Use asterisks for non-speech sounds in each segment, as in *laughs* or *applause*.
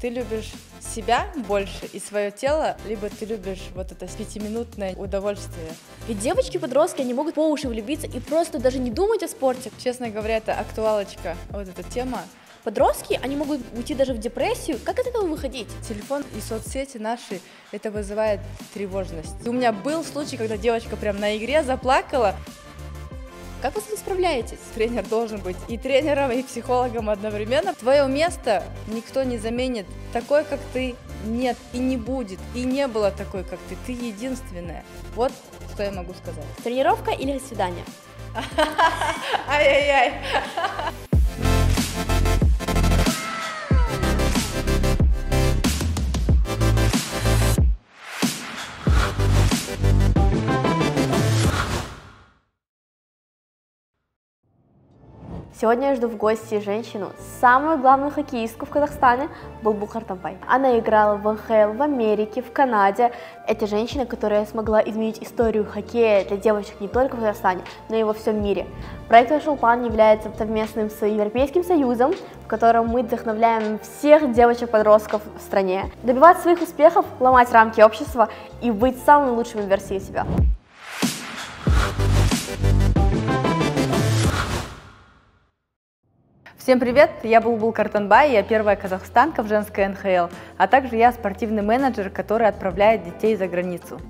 Ты любишь себя больше и свое тело, либо ты любишь вот это пятиминутное удовольствие. Ведь девочки-подростки, они могут по уши влюбиться и просто даже не думать о спорте. Честно говоря, это актуалочка, вот эта тема. Подростки, они могут уйти даже в депрессию. Как от этого выходить? Телефон и соцсети наши, это вызывает тревожность. У меня был случай, когда девочка прям на игре заплакала. Как вы с этим справляетесь? Тренер должен быть и тренером, и психологом одновременно. Твое место никто не заменит. Такой, как ты, нет и не будет. И не было такой, как ты. Ты единственная. Вот что я могу сказать. Тренировка или свидание? *laughs* Ай-яй-яй. Сегодня я жду в гости женщину, самую главную хоккеистку в Казахстане, Булбу Хартампай. Она играла в НХЛ в Америке, в Канаде. Это женщина, которая смогла изменить историю хоккея для девочек не только в Казахстане, но и во всем мире. Проект «Вашелпан» является совместным с Европейским Союзом, в котором мы вдохновляем всех девочек-подростков в стране добиваться своих успехов, ломать рамки общества и быть самыми лучшими версией себя. Всем привет! Я Булбул Картанбай, я первая казахстанка в женской НХЛ, а также я спортивный менеджер, который отправляет детей за границу.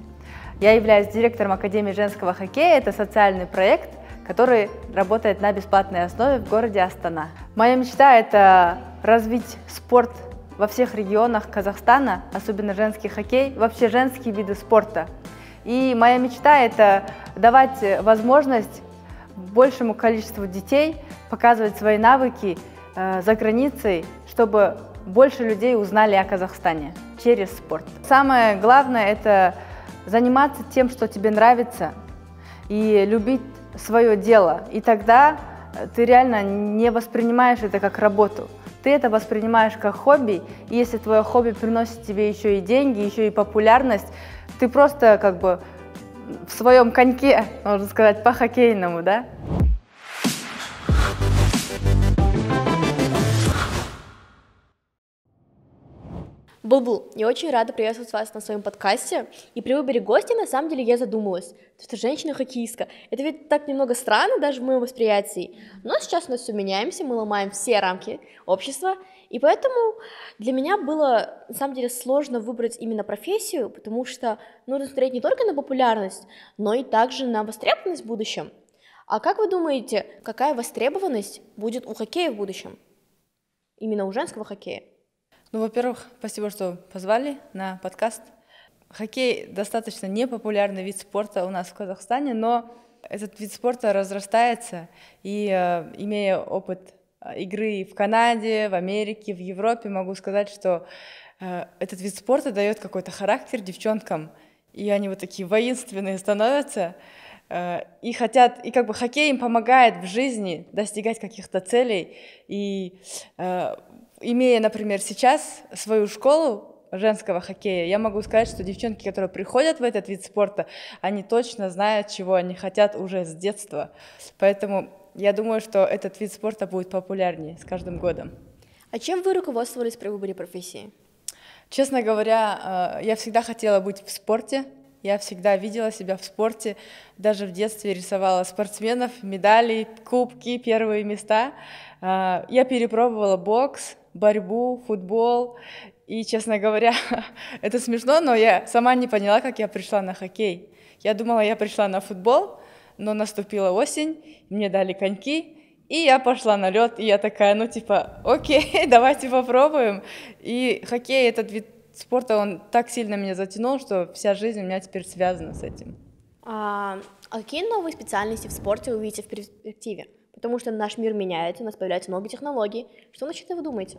Я являюсь директором Академии женского хоккея. Это социальный проект, который работает на бесплатной основе в городе Астана. Моя мечта – это развить спорт во всех регионах Казахстана, особенно женский хоккей, вообще женские виды спорта. И моя мечта – это давать возможность большему количеству детей – показывать свои навыки э, за границей, чтобы больше людей узнали о Казахстане через спорт. Самое главное – это заниматься тем, что тебе нравится, и любить свое дело. И тогда э, ты реально не воспринимаешь это как работу. Ты это воспринимаешь как хобби, и если твое хобби приносит тебе еще и деньги, еще и популярность, ты просто как бы в своем коньке, можно сказать, по-хоккейному, да? Булбул, я очень рада приветствовать вас на своем подкасте. И при выборе гостя, на самом деле, я задумалась, что женщина-хоккеистка. Это ведь так немного странно даже в моем восприятии. Но сейчас у нас все меняемся, мы ломаем все рамки общества. И поэтому для меня было, на самом деле, сложно выбрать именно профессию, потому что нужно смотреть не только на популярность, но и также на востребованность в будущем. А как вы думаете, какая востребованность будет у хоккея в будущем? Именно у женского хоккея? Ну, во-первых, спасибо, что позвали на подкаст. Хоккей достаточно непопулярный вид спорта у нас в Казахстане, но этот вид спорта разрастается, и э, имея опыт э, игры в Канаде, в Америке, в Европе, могу сказать, что э, этот вид спорта дает какой-то характер девчонкам, и они вот такие воинственные становятся, и хотят, и как бы хоккей им помогает в жизни достигать каких-то целей, и имея, например, сейчас свою школу женского хоккея, я могу сказать, что девчонки, которые приходят в этот вид спорта, они точно знают, чего они хотят уже с детства. Поэтому я думаю, что этот вид спорта будет популярнее с каждым годом. А чем вы руководствовались при выборе профессии? Честно говоря, э, я всегда хотела быть в спорте. Я всегда видела себя в спорте. Даже в детстве рисовала спортсменов, медали, кубки, первые места. Э, я перепробовала бокс, борьбу, футбол. И, честно говоря, *laughs* это смешно, но я сама не поняла, как я пришла на хоккей. Я думала, я пришла на футбол, но наступила осень, мне дали коньки, и я пошла на лед, и я такая, ну типа, *laughs* окей, давайте попробуем. И хоккей, этот вид спорта, он так сильно меня затянул, что вся жизнь у меня теперь связана с этим. А, а какие новые специальности в спорте вы увидите в перспективе? потому что наш мир меняется, у нас появляются много технологий. Что насчет этого думаете?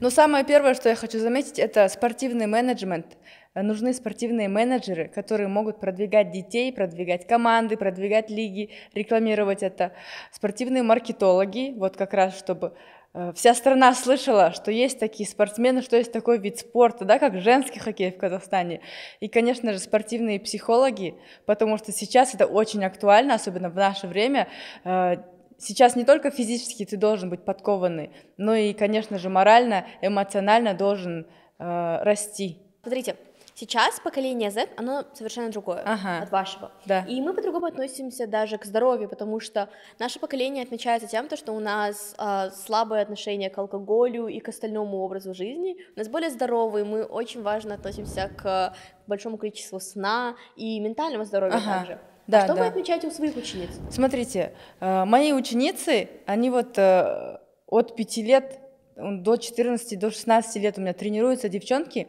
Ну, самое первое, что я хочу заметить, это спортивный менеджмент. Нужны спортивные менеджеры, которые могут продвигать детей, продвигать команды, продвигать лиги, рекламировать это. Спортивные маркетологи, вот как раз, чтобы э, вся страна слышала, что есть такие спортсмены, что есть такой вид спорта, да, как женский хоккей в Казахстане. И, конечно же, спортивные психологи, потому что сейчас это очень актуально, особенно в наше время, э, сейчас не только физически ты должен быть подкованный, но и, конечно же, морально, эмоционально должен э, расти. Смотрите, Сейчас поколение Z, оно совершенно другое ага. от вашего. Да. И мы по-другому относимся даже к здоровью, потому что наше поколение отмечается тем, что у нас э, слабое отношение к алкоголю и к остальному образу жизни. У нас более здоровые, мы очень важно относимся к большому количеству сна и ментальному здоровью ага. также. Да, что да. вы отмечаете у своих учениц? Смотрите, э, мои ученицы, они вот э, от 5 лет до 14, до 16 лет у меня тренируются девчонки,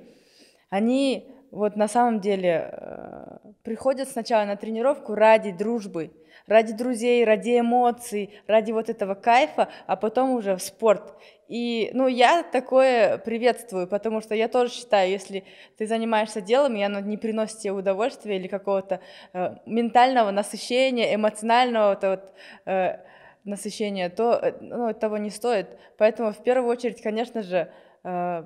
они вот на самом деле э, приходят сначала на тренировку ради дружбы, ради друзей, ради эмоций, ради вот этого кайфа, а потом уже в спорт. И, ну, я такое приветствую, потому что я тоже считаю, если ты занимаешься делом, и оно не приносит тебе удовольствия или какого-то э, ментального насыщения, эмоционального то вот, э, насыщения, то э, ну, того не стоит. Поэтому в первую очередь, конечно же, э,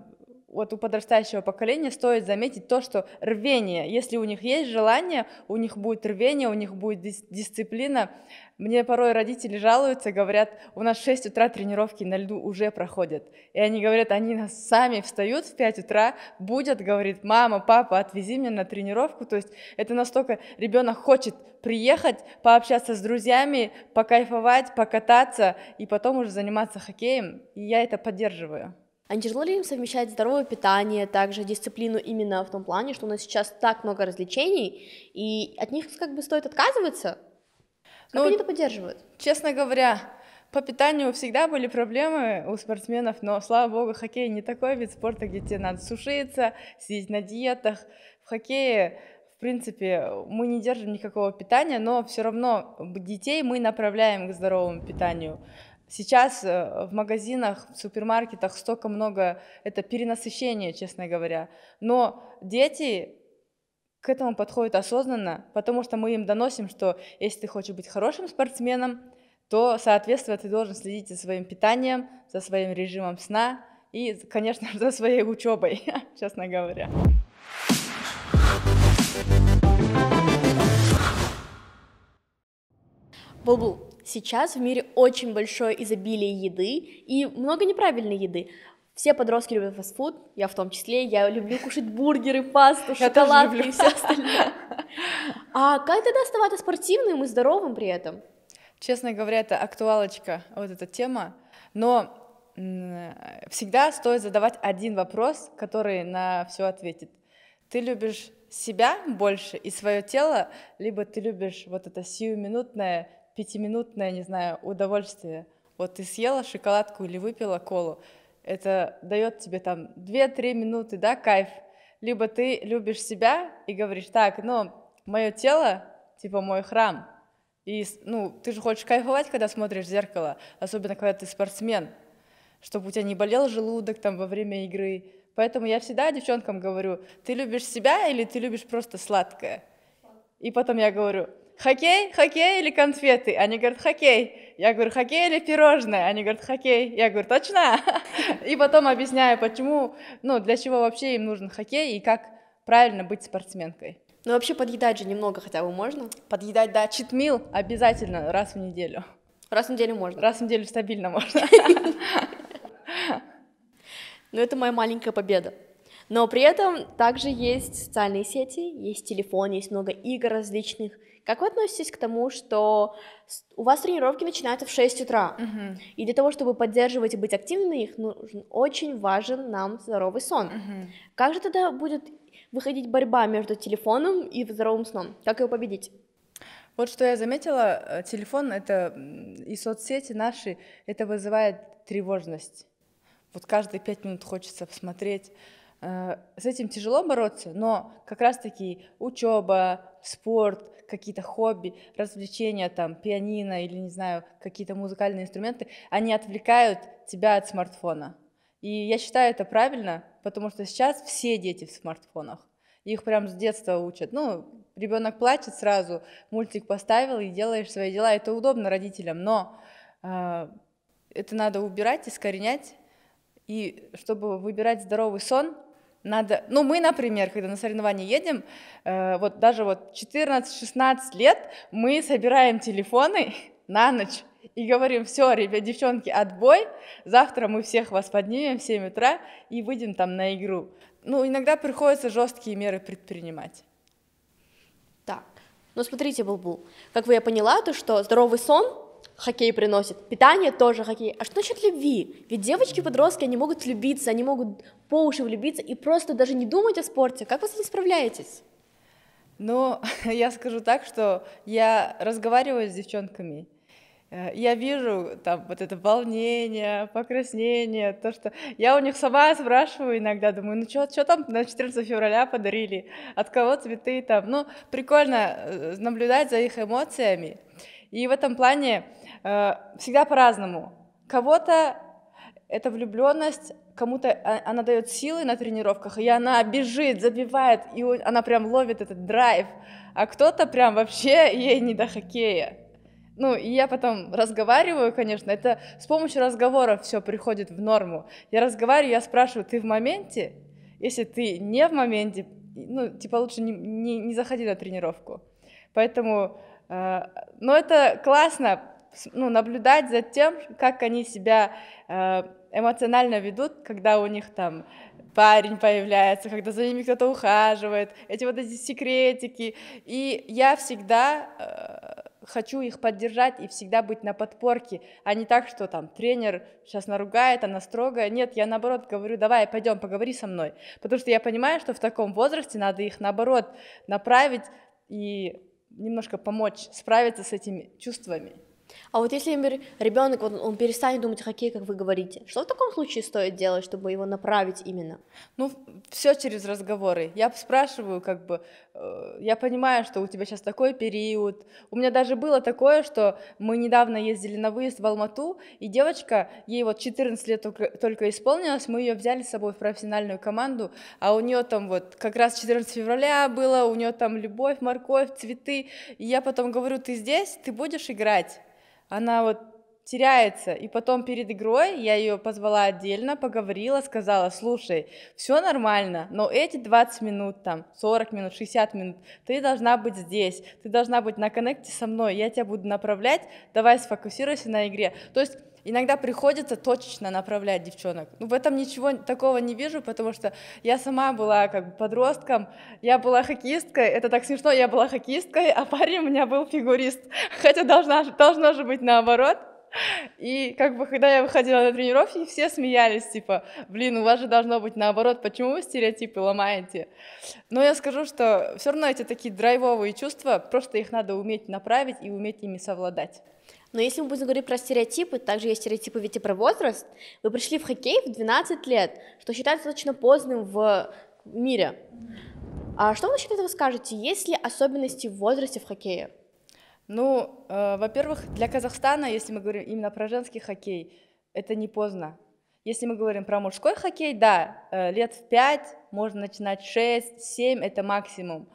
вот у подрастающего поколения стоит заметить то, что рвение, если у них есть желание, у них будет рвение, у них будет дис- дисциплина. Мне порой родители жалуются, говорят, у нас в 6 утра тренировки на льду уже проходят. И они говорят, они нас сами встают в 5 утра, будет, говорит, мама, папа, отвези меня на тренировку. То есть это настолько ребенок хочет приехать, пообщаться с друзьями, покайфовать, покататься и потом уже заниматься хоккеем. И я это поддерживаю. Антижелудочным совмещает здоровое питание, также дисциплину именно в том плане, что у нас сейчас так много развлечений, и от них как бы стоит отказываться. Как ну, они это поддерживают? Честно говоря, по питанию всегда были проблемы у спортсменов, но, слава богу, хоккей не такой вид спорта, где тебе надо сушиться, сидеть на диетах. В хоккее в принципе, мы не держим никакого питания, но все равно детей мы направляем к здоровому питанию. Сейчас э, в магазинах, в супермаркетах столько много, это перенасыщение, честно говоря. Но дети к этому подходят осознанно, потому что мы им доносим, что если ты хочешь быть хорошим спортсменом, то, соответственно, ты должен следить за своим питанием, за своим режимом сна и, конечно, *laughs* за своей учебой, *laughs* честно говоря. Бубу Сейчас в мире очень большое изобилие еды и много неправильной еды. Все подростки любят фастфуд, я в том числе, я люблю кушать бургеры, пасту, шоколадки и все остальное. А как тогда оставаться спортивным и здоровым при этом? Честно говоря, это актуалочка, вот эта тема. Но всегда стоит задавать один вопрос, который на все ответит. Ты любишь себя больше и свое тело, либо ты любишь вот это сиюминутное пятиминутное, не знаю, удовольствие. Вот ты съела шоколадку или выпила колу, это дает тебе там 2-3 минуты, да, кайф. Либо ты любишь себя и говоришь, так, ну, мое тело, типа мой храм, и, ну, ты же хочешь кайфовать, когда смотришь в зеркало, особенно когда ты спортсмен, чтобы у тебя не болел желудок там во время игры. Поэтому я всегда девчонкам говорю, ты любишь себя или ты любишь просто сладкое? И потом я говорю, хоккей, хоккей или конфеты? Они говорят, хоккей. Я говорю, хоккей или пирожное? Они говорят, хоккей. Я говорю, точно? *laughs* И потом объясняю, почему, ну, для чего вообще им нужен хоккей и как правильно быть спортсменкой. Ну, вообще подъедать же немного хотя бы можно? Подъедать, да, читмил обязательно раз в неделю. Раз в неделю можно? Раз в неделю стабильно можно. *laughs* Ну, это моя маленькая победа. Но при этом также есть социальные сети, есть телефон, есть много игр различных, как вы относитесь к тому, что у вас тренировки начинаются в 6 утра? Угу. И для того, чтобы поддерживать и быть активными, их нужен очень важен нам здоровый сон. Угу. Как же тогда будет выходить борьба между телефоном и здоровым сном? Как его победить? Вот что я заметила, э, телефон это и соцсети наши, это вызывает тревожность. Вот каждые пять минут хочется посмотреть Э, с этим тяжело бороться, но как раз-таки учеба, спорт, какие-то хобби, развлечения, там, пианино или, не знаю, какие-то музыкальные инструменты, они отвлекают тебя от смартфона. И я считаю это правильно, потому что сейчас все дети в смартфонах. Их прям с детства учат. Ну, ребенок плачет сразу, мультик поставил и делаешь свои дела. Это удобно родителям, но э, это надо убирать, искоренять. И чтобы выбирать здоровый сон, надо... Ну, мы, например, когда на соревнования едем, э, вот даже вот 14-16 лет мы собираем телефоны *laughs* на ночь и говорим, все, ребят, девчонки, отбой, завтра мы всех вас поднимем в 7 утра и выйдем там на игру. Ну, иногда приходится жесткие меры предпринимать. Так, ну смотрите, Булбул, как вы я поняла, то что здоровый сон хоккей приносит, питание тоже хоккей. А что насчет любви? Ведь девочки-подростки, они могут влюбиться, они могут по уши влюбиться и просто даже не думать о спорте. Как вы с этим справляетесь? Ну, *laughs* я скажу так, что я разговариваю с девчонками, э, я вижу там вот это волнение, покраснение, то, что я у них сама спрашиваю иногда, думаю, ну что там на 14 февраля подарили, от кого цветы там, ну прикольно э, наблюдать за их эмоциями, и в этом плане Э, всегда по-разному. Кого-то это влюбленность, кому-то а, она дает силы на тренировках, и она бежит, забивает, и она прям ловит этот драйв, а кто-то прям вообще ей не до хоккея. Ну, и я потом разговариваю, конечно, это с помощью разговоров все приходит в норму. Я разговариваю, я спрашиваю, ты в моменте? Если ты не в моменте, ну, типа лучше не, не, не заходи на тренировку. Поэтому, э, но это классно, ну, наблюдать за тем, как они себя э, эмоционально ведут, когда у них там парень появляется, когда за ними кто-то ухаживает, эти вот эти секретики. И я всегда э, хочу их поддержать и всегда быть на подпорке, а не так, что там тренер сейчас наругает, она строгая. Нет, я наоборот говорю, давай, пойдем, поговори со мной. Потому что я понимаю, что в таком возрасте надо их наоборот направить и немножко помочь справиться с этими чувствами. А вот если например, ребенок, вот он перестанет думать о хоккее, как вы говорите, что в таком случае стоит делать, чтобы его направить именно? Ну, все через разговоры. Я спрашиваю, как бы, э, я понимаю, что у тебя сейчас такой период. У меня даже было такое, что мы недавно ездили на выезд в Алмату, и девочка, ей вот 14 лет только, только исполнилось, мы ее взяли с собой в профессиональную команду, а у нее там вот как раз 14 февраля было, у нее там любовь, морковь, цветы. И я потом говорю, ты здесь, ты будешь играть? она вот теряется. И потом перед игрой я ее позвала отдельно, поговорила, сказала, слушай, все нормально, но эти 20 минут, там, 40 минут, 60 минут, ты должна быть здесь, ты должна быть на коннекте со мной, я тебя буду направлять, давай сфокусируйся на игре. То есть иногда приходится точечно направлять девчонок. Ну, в этом ничего такого не вижу, потому что я сама была как бы подростком, я была хоккеисткой, это так смешно, я была хоккеисткой, а парень у меня был фигурист, *laughs* хотя должна, должно же быть наоборот. И как бы, когда я выходила на тренировки, все смеялись, типа, блин, у вас же должно быть наоборот, почему вы стереотипы ломаете? Но я скажу, что все равно эти такие драйвовые чувства, просто их надо уметь направить и уметь ими совладать. Но если мы будем говорить про стереотипы, также есть стереотипы ведь и про возраст. Вы пришли в хоккей в 12 лет, что считается достаточно поздным в мире. А что вы насчет этого скажете? Есть ли особенности в возрасте в хоккее? Ну, э, во-первых, для Казахстана, если мы говорим именно про женский хоккей, это не поздно. Если мы говорим про мужской хоккей, да, э, лет в 5, можно начинать 6, 7, это максимум.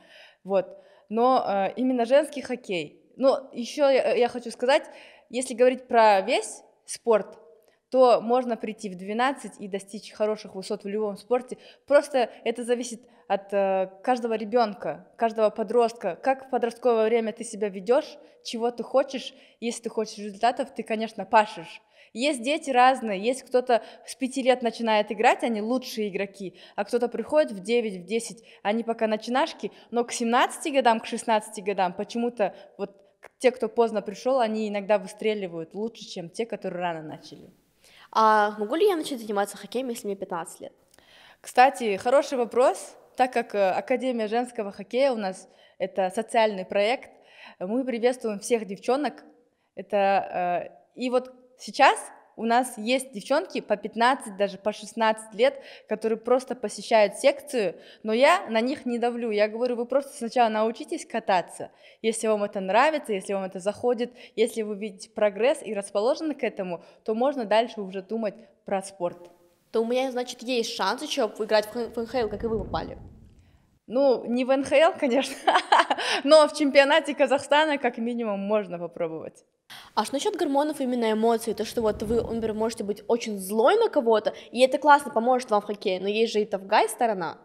Вот. Но э, именно женский хоккей, но еще я, хочу сказать, если говорить про весь спорт, то можно прийти в 12 и достичь хороших высот в любом спорте. Просто это зависит от э, каждого ребенка, каждого подростка. Как в подростковое время ты себя ведешь, чего ты хочешь. Если ты хочешь результатов, ты, конечно, пашешь. Есть дети разные, есть кто-то с 5 лет начинает играть, они лучшие игроки, а кто-то приходит в 9, в 10, они пока начинашки, но к 17 годам, к 16 годам почему-то вот те, кто поздно пришел, они иногда выстреливают лучше, чем те, которые рано начали. А могу ли я начать заниматься хоккеем, если мне 15 лет? Кстати, хороший вопрос, так как э, Академия женского хоккея у нас это социальный проект, мы приветствуем всех девчонок. Это, э, и вот сейчас у нас есть девчонки по 15, даже по 16 лет, которые просто посещают секцию, но я на них не давлю. Я говорю, вы просто сначала научитесь кататься. Если вам это нравится, если вам это заходит, если вы видите прогресс и расположены к этому, то можно дальше уже думать про спорт. То у меня, значит, есть шанс еще выиграть в НХЛ, как и вы попали. Ну, не в НХЛ, конечно, *laughs* но в чемпионате Казахстана как минимум можно попробовать. А что насчет гормонов именно эмоций? То, что вот вы, например, можете быть очень злой на кого-то, и это классно поможет вам в хоккее, но есть же и тавгай сторона,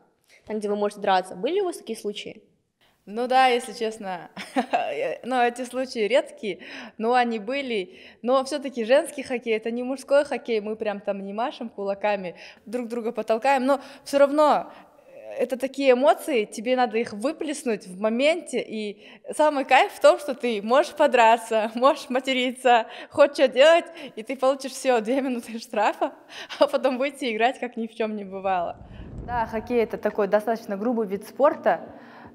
там, где вы можете драться. Были у вас такие случаи? Ну да, если честно, *laughs* но ну, эти случаи редкие, но они были. Но все-таки женский хоккей, это не мужской хоккей, мы прям там не машем кулаками, друг друга потолкаем, но все равно это такие эмоции, тебе надо их выплеснуть в моменте, и самый кайф в том, что ты можешь подраться, *laughs* можешь материться, хочешь что делать, и ты получишь все, две минуты штрафа, *laughs* а потом выйти играть, как ни в чем не бывало. Да, хоккей это такой достаточно грубый вид спорта.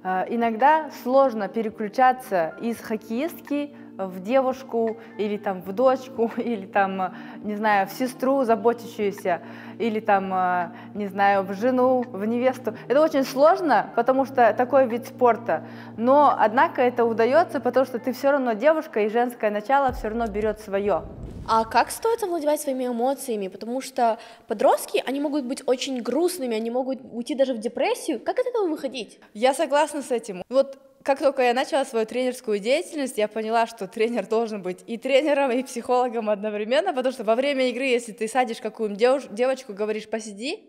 Э, иногда сложно переключаться из хоккеистки в девушку или там в дочку *laughs* или там, э, не знаю, в сестру заботящуюся или там, э, не знаю, в жену, в невесту. Это очень сложно, потому что такой вид спорта. Но, однако, это удается, потому что ты все равно девушка, и женское начало все равно берет свое. А как стоит овладевать своими эмоциями? Потому что подростки, они могут быть очень грустными, они могут уйти даже в депрессию. Как от этого выходить? Я согласна с этим. Вот как только я начала свою тренерскую деятельность, я поняла, что тренер должен быть и тренером, и психологом одновременно, потому что во время игры, если ты садишь какую-нибудь девочку, говоришь «посиди»,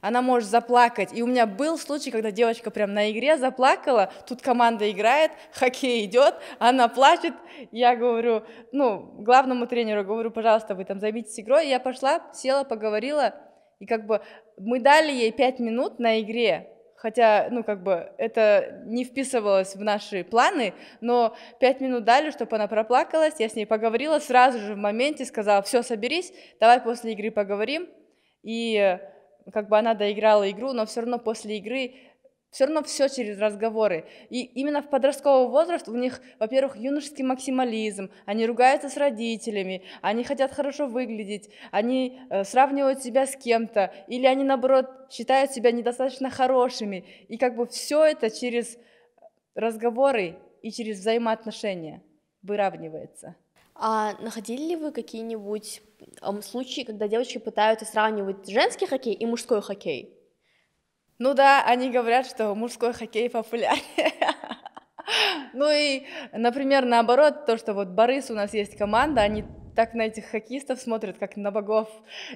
она может заплакать. И у меня был случай, когда девочка прям на игре заплакала, тут команда играет, хоккей идет, она плачет. Я говорю, ну, главному тренеру говорю, пожалуйста, вы там займитесь игрой. И я пошла, села, поговорила, и как бы мы дали ей пять минут на игре, хотя, ну, как бы, это не вписывалось в наши планы, но пять минут дали, чтобы она проплакалась, я с ней поговорила, сразу же в моменте сказала, все, соберись, давай после игры поговорим, и как бы она доиграла игру, но все равно после игры все равно все через разговоры. И именно в подростковый возраст у них, во-первых, юношеский максимализм, они ругаются с родителями, они хотят хорошо выглядеть, они э, сравнивают себя с кем-то, или они, наоборот, считают себя недостаточно хорошими. И как бы все это через э, разговоры и через взаимоотношения выравнивается. А находили ли вы какие-нибудь э, случаи, когда девочки пытаются сравнивать женский хоккей и мужской хоккей? Ну да, они говорят, что мужской хоккей популярнее. *laughs* Ну и, например, наоборот, то, что вот Борис у нас есть команда, они так на этих хоккеистов смотрят, как на богов.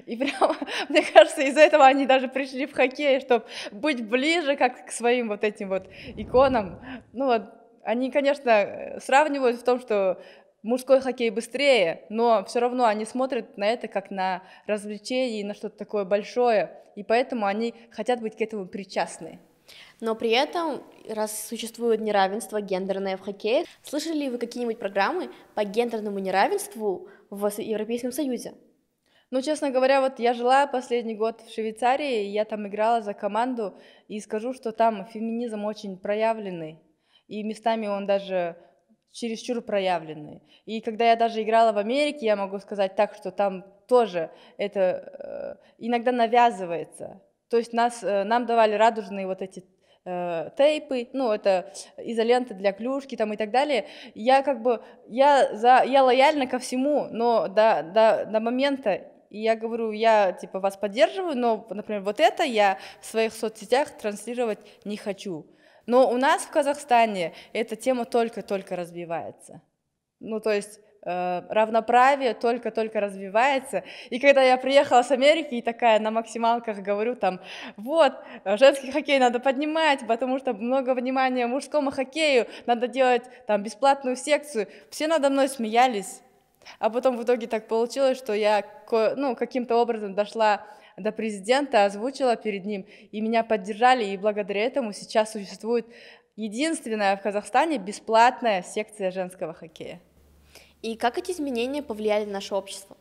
И прям, *laughs* мне кажется, из-за этого они даже пришли в хоккей, чтобы быть ближе как к своим вот этим вот иконам. Ну вот, они, конечно, э, сравнивают в том, что мужской хоккей быстрее, но все равно они смотрят на это как на развлечение и на что-то такое большое, и поэтому они хотят быть к этому причастны. Но при этом, раз существует неравенство гендерное в хоккее, слышали ли вы какие-нибудь программы по гендерному неравенству в Европейском Союзе? Ну, честно говоря, вот я жила последний год в Швейцарии, я там играла за команду, и скажу, что там феминизм очень проявленный, и местами он даже чересчур проявленные. И когда я даже играла в Америке, я могу сказать так, что там тоже это э, иногда навязывается. То есть нас, э, нам давали радужные вот эти э, тейпы, ну это изоленты для клюшки там и так далее. Я как бы я за я лояльна ко всему, но до до до момента и я говорю, я типа вас поддерживаю, но, например, вот это я в своих соцсетях транслировать не хочу. Но у нас в Казахстане эта тема только-только развивается. Ну, то есть э, равноправие только-только развивается. И когда я приехала с Америки и такая на максималках говорю там, вот, женский хоккей надо поднимать, потому что много внимания мужскому хоккею, надо делать там бесплатную секцию, все надо мной смеялись. А потом в итоге так получилось, что я ну, каким-то образом дошла до президента, озвучила перед ним, и меня поддержали, и благодаря этому сейчас существует единственная в Казахстане бесплатная секция женского хоккея. И как эти изменения повлияли на наше общество?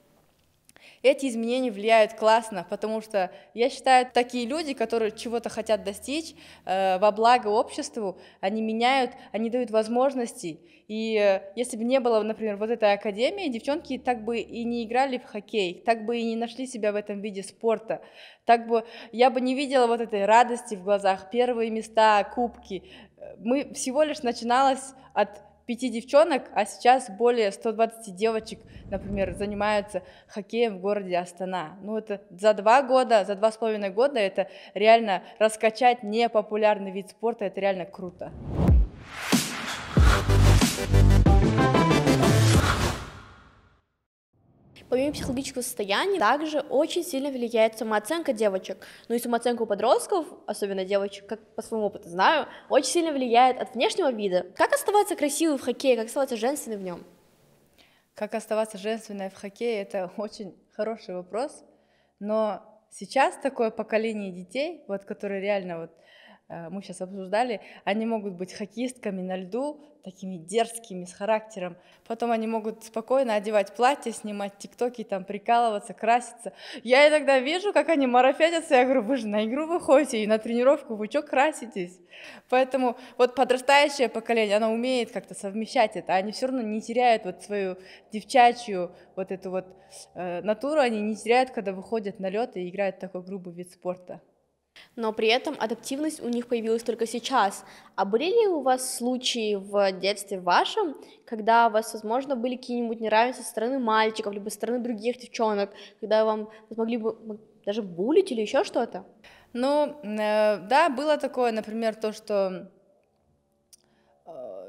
эти изменения влияют классно, потому что я считаю, такие люди, которые чего-то хотят достичь э, во благо обществу, они меняют, они дают возможности. И э, если бы не было, например, вот этой академии, девчонки так бы и не играли в хоккей, так бы и не нашли себя в этом виде спорта, так бы я бы не видела вот этой радости в глазах, первые места, кубки. Э, мы всего лишь начиналось от пяти девчонок, а сейчас более 120 девочек, например, занимаются хоккеем в городе Астана. Ну, это за два года, за два с половиной года это реально раскачать непопулярный вид спорта, это реально круто. Помимо психологического состояния, также очень сильно влияет самооценка девочек. Ну и самооценка у подростков, особенно девочек, как по своему опыту знаю, очень сильно влияет от внешнего вида. Как оставаться красивой в хоккее, как оставаться женственной в нем? Как оставаться женственной в хоккее, это *laughs* очень хороший вопрос, но сейчас такое поколение детей, вот которые реально вот Э, мы сейчас обсуждали, они могут быть хоккеистками на льду, такими дерзкими, с характером. Потом они могут спокойно одевать платье, снимать тиктоки, там прикалываться, краситься. Я иногда вижу, как они марафетятся, я говорю, вы же на игру выходите и на тренировку, вы что краситесь? Поэтому вот подрастающее поколение, оно умеет как-то совмещать это, они все равно не теряют вот свою девчачью вот эту вот э, натуру, они не теряют, когда выходят на лед и играют такой грубый вид спорта но при этом адаптивность у них появилась только сейчас. А были ли у вас случаи в детстве вашем, когда у вас, возможно, были какие-нибудь неравенства со стороны мальчиков, либо со стороны других девчонок, когда вам могли бы даже булить или еще что-то? Ну, э, да, было такое, например, то, что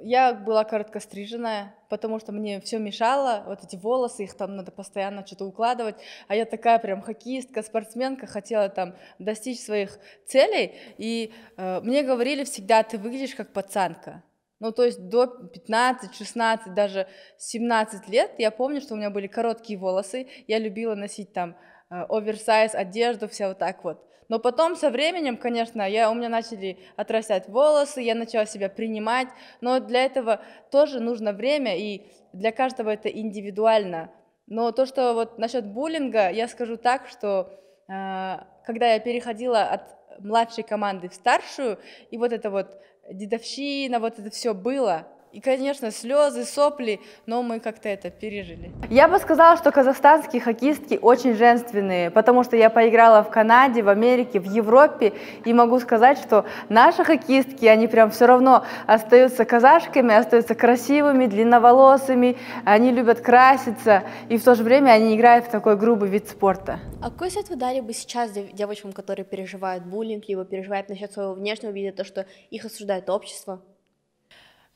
я была короткостриженная, потому что мне все мешало, вот эти волосы, их там надо постоянно что-то укладывать, а я такая прям хоккеистка, спортсменка, хотела там достичь своих целей, и э, мне говорили всегда, «А ты выглядишь как пацанка, ну, то есть до 15, 16, даже 17 лет я помню, что у меня были короткие волосы, я любила носить там э, оверсайз одежду, вся вот так вот. Но потом со временем, конечно, я, у меня начали отрастать волосы, я начала себя принимать, но для этого тоже нужно время, и для каждого это индивидуально. Но то, что вот насчет буллинга, я скажу так, что э, когда я переходила от младшей команды в старшую, и вот это вот дедовщина, вот это все было, и, конечно, слезы, сопли, но мы как-то это пережили. Я бы сказала, что казахстанские хоккеистки очень женственные, потому что я поиграла в Канаде, в Америке, в Европе, и могу сказать, что наши хоккеистки, они прям все равно остаются казашками, остаются красивыми, длинноволосыми, они любят краситься, и в то же время они играют в такой грубый вид спорта. А какой совет вы дали бы сейчас девочкам, которые переживают буллинг, либо переживают насчет своего внешнего вида, то, что их осуждает общество?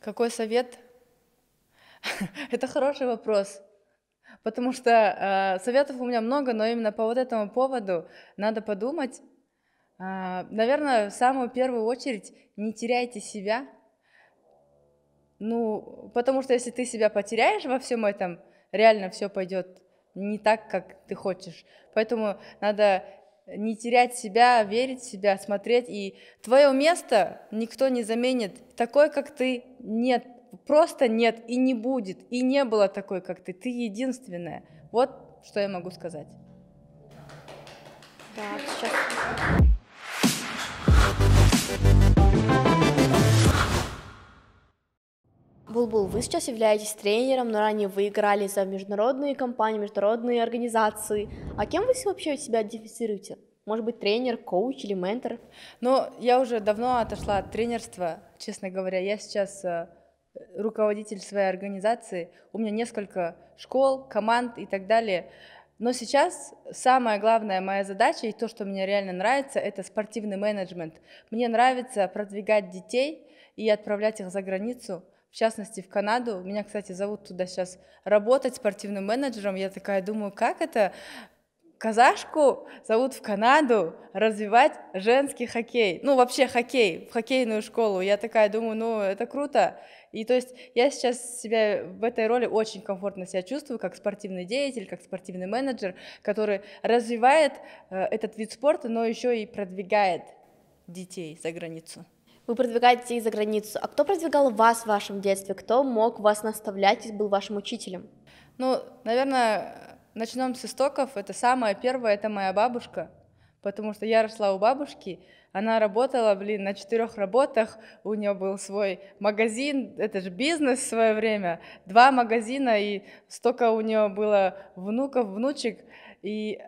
Какой совет? *laughs* Это хороший вопрос. Потому что э, советов у меня много, но именно по вот этому поводу надо подумать. Э, наверное, в самую первую очередь не теряйте себя. Ну, потому что если ты себя потеряешь во всем этом, реально все пойдет не так, как ты хочешь. Поэтому надо не терять себя, верить в себя, смотреть. И твое место никто не заменит. Такой, как ты, нет. Просто нет и не будет. И не было такой, как ты. Ты единственная. Вот что я могу сказать. Так, сейчас. Булбул, вы сейчас являетесь тренером, но ранее вы играли за международные компании, международные организации. А кем вы вообще себя идентифицируете? Может быть, тренер, коуч или ментор? Ну, я уже давно отошла от тренерства, честно говоря. Я сейчас э, руководитель своей организации. У меня несколько школ, команд и так далее. Но сейчас самая главная моя задача и то, что мне реально нравится, это спортивный менеджмент. Мне нравится продвигать детей и отправлять их за границу, в частности, в Канаду. Меня, кстати, зовут туда сейчас работать спортивным менеджером. Я такая думаю, как это? Казашку зовут в Канаду развивать женский хоккей. Ну, вообще хоккей, в хоккейную школу. Я такая думаю, ну, это круто. И то есть я сейчас себя в этой роли очень комфортно себя чувствую, как спортивный деятель, как спортивный менеджер, который развивает э, этот вид спорта, но еще и продвигает детей за границу вы продвигаете их за границу. А кто продвигал вас в вашем детстве? Кто мог вас наставлять и был вашим учителем? Ну, наверное, начнем с истоков. Это самое первое, это моя бабушка. Потому что я росла у бабушки, она работала, блин, на четырех работах, у нее был свой магазин, это же бизнес в свое время, два магазина, и столько у нее было внуков, внучек, и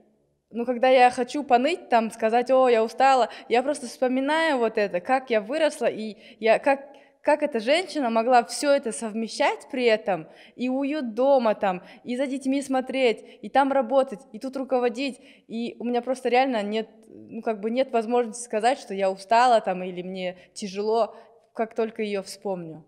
ну, когда я хочу поныть, там, сказать, о, я устала, я просто вспоминаю вот это, как я выросла, и я, как, как эта женщина могла все это совмещать при этом, и уют дома там, и за детьми смотреть, и там работать, и тут руководить, и у меня просто реально нет, ну, как бы нет возможности сказать, что я устала там, или мне тяжело, как только ее вспомню.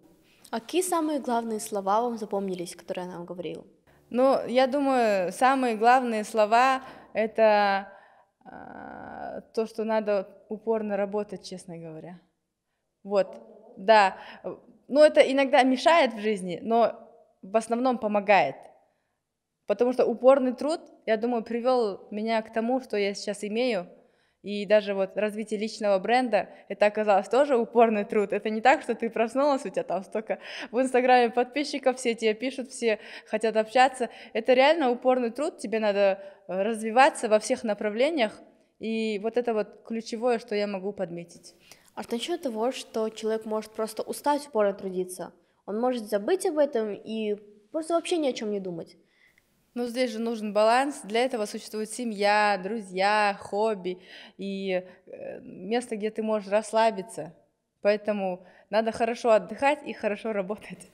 А какие самые главные слова вам запомнились, которые она вам говорила? Ну, я думаю, самые главные слова это э, то, что надо упорно работать, честно говоря. Вот, да. Ну, это иногда мешает в жизни, но в основном помогает. Потому что упорный труд, я думаю, привел меня к тому, что я сейчас имею, и даже вот развитие личного бренда, это оказалось тоже упорный труд. Это не так, что ты проснулась, у тебя там столько в Инстаграме подписчиков, все тебе пишут, все хотят общаться. Это реально упорный труд, тебе надо э, развиваться во всех направлениях. И вот это вот ключевое, что я могу подметить. А что насчет того, что человек может просто устать упорно трудиться? Он может забыть об этом и просто вообще ни о чем не думать. Но здесь же нужен баланс. Для этого существует семья, друзья, хобби и э, место, где ты можешь расслабиться. Поэтому надо хорошо отдыхать и хорошо работать.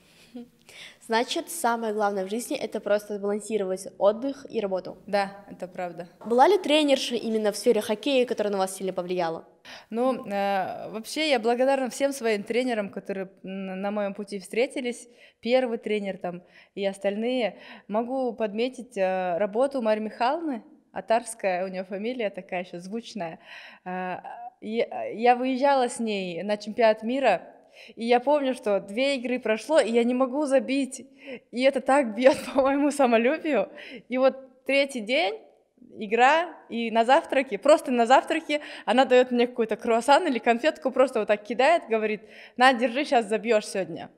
Значит, самое главное в жизни это просто сбалансировать отдых и работу. Да, это правда. Была ли тренерша именно в сфере хоккея, которая на вас сильно повлияла? Ну, э, вообще я благодарна всем своим тренерам, которые на моем пути встретились. Первый тренер там и остальные. Могу подметить э, работу Марии Михайловны, Атарская, у нее фамилия такая еще звучная. Э, и, э, я выезжала с ней на чемпионат мира, и я помню, что две игры прошло, и я не могу забить. И это так бьет *laughs* по моему самолюбию. И вот третий день игра, и на завтраке, просто на завтраке она дает мне какой-то круассан или конфетку, просто вот так кидает, говорит, на, держи, сейчас забьешь сегодня.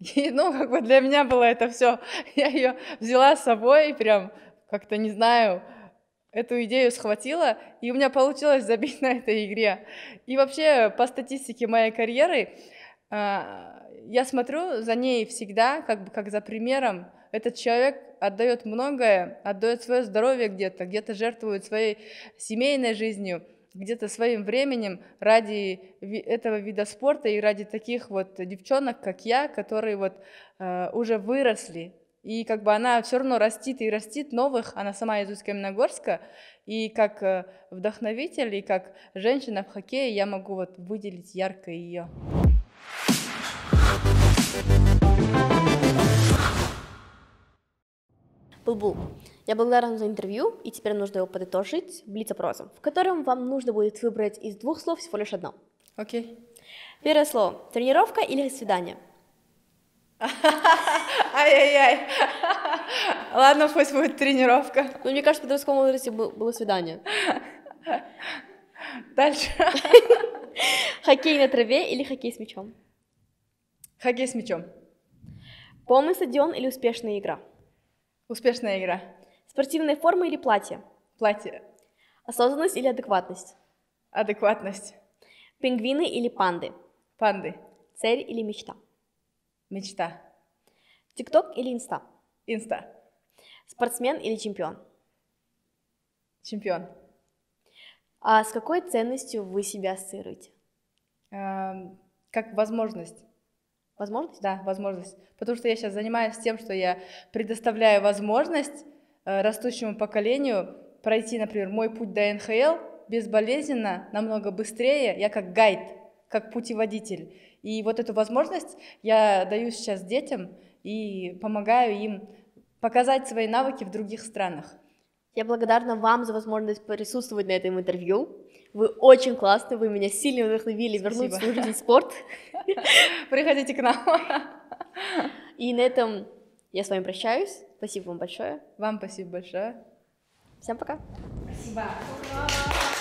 И, ну, как бы для меня было это все. Я ее взяла с собой, и прям как-то, не знаю, эту идею схватила, и у меня получилось забить на этой игре. И вообще, по статистике моей карьеры, а, я смотрю за ней всегда, как бы как за примером, этот человек отдает многое, отдает свое здоровье где-то, где-то жертвует своей семейной жизнью, где-то своим временем ради этого вида спорта и ради таких вот девчонок, как я, которые вот э, уже выросли. И как бы она все равно растит и растит новых, она сама из Усть-Каменогорска, и как э, вдохновитель, и как женщина в хоккее я могу вот выделить ярко ее. Булбул, я благодарна за интервью, и теперь нужно его подытожить блиц-опросом, в котором вам нужно будет выбрать из двух слов всего лишь одно. Окей. Okay. Первое слово. Тренировка или свидание? *laughs* Ай-яй-яй. Ладно, пусть будет тренировка. Ну, мне кажется, в подростковом возрасте было свидание. Дальше. *laughs* Хоккей на траве или хоккей с мячом? Хоккей с мячом. Полный стадион или успешная игра? Успешная игра. Спортивная форма или платье? Платье. Осознанность или адекватность? Адекватность. Пингвины или панды? Панды. Цель или мечта? Мечта. Тикток или инста? Инста. Спортсмен или чемпион? Чемпион. А с какой ценностью вы себя ассоциируете? Эм, как возможность. Возможность? Да, возможность. Потому что я сейчас занимаюсь тем, что я предоставляю возможность э, растущему поколению пройти, например, мой путь до НХЛ безболезненно, намного быстрее. Я как гайд, как путеводитель. И вот эту возможность я даю сейчас детям и помогаю им показать свои навыки в других странах. Я благодарна вам за возможность присутствовать на этом интервью. Вы очень классные, вы меня сильно вдохновили Спасибо. вернуть в свою жизнь спорт. *laughs* Приходите к нам. И на этом я с вами прощаюсь. Спасибо вам большое. Вам спасибо большое. Всем пока. Спасибо.